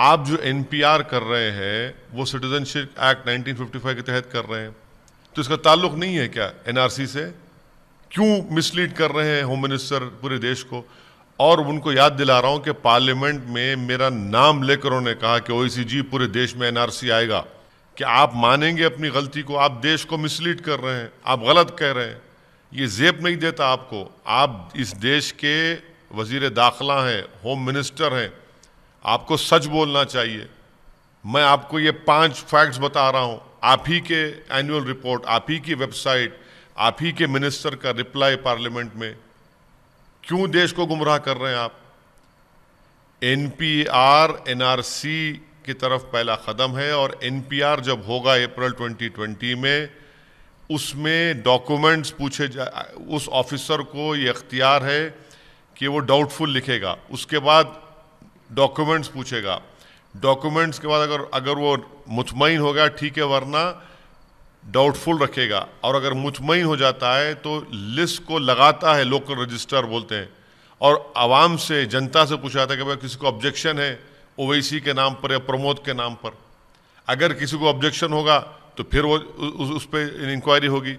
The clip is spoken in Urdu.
آپ جو این پی آر کر رہے ہیں وہ citizen act nineteen fifty five کے تحت کر رہے ہیں تو اس کا تعلق نہیں ہے کیا این آر سی سے کیوں مس لیڈ کر رہے ہیں ہوم منسٹر پورے دیش کو اور ان کو یاد دلا رہا ہوں کہ پارلیمنٹ میں میرا نام لے کر انہوں نے کہا کہ سی جی e پورے دیش میں این آر سی آئے گا کہ آپ مانیں گے اپنی غلطی کو آپ دیش کو مس لیڈ کر رہے ہیں آپ غلط کہہ رہے ہیں یہ زیب نہیں دیتا آپ کو آپ اس دیش کے وزیر داخلہ ہیں ہوم منسٹر ہیں آپ کو سچ بولنا چاہیے میں آپ کو یہ پانچ فیکٹس بتا رہا ہوں آپ ہی کے اینول رپورٹ آپ ہی کی ویب سائٹ آپ ہی کے منسٹر کا رپلائی پارلیمنٹ میں کیوں دیش کو گمراہ کر رہے ہیں آپ N P R N R C کی طرف پہلا قدم ہے اور این پی آر جب ہوگا اپریل ٹوئنٹی ٹوئنٹی میں اس میں ڈاکومنٹس پوچھے جائے اس آفیسر کو یہ اختیار ہے کہ وہ ڈاؤٹ فل لکھے گا اس کے بعد ڈاکومنٹس پوچھے گا ڈاکومنٹس کے بعد اگر اگر وہ مطمئن ہو گیا ٹھیک ہے ورنہ ڈاؤٹ فل رکھے گا اور اگر مطمئن ہو جاتا ہے تو لسٹ کو لگاتا ہے لوکل رجسٹر بولتے ہیں اور عوام سے جنتا سے پوچھا ہے کہ بھائی کسی کو آبجیکشن ہے او وی سی کے نام پر یا پرمود کے نام پر اگر کسی کو آبجیکشن ہوگا تو پھر وہ اس پہ انکوائری ہوگی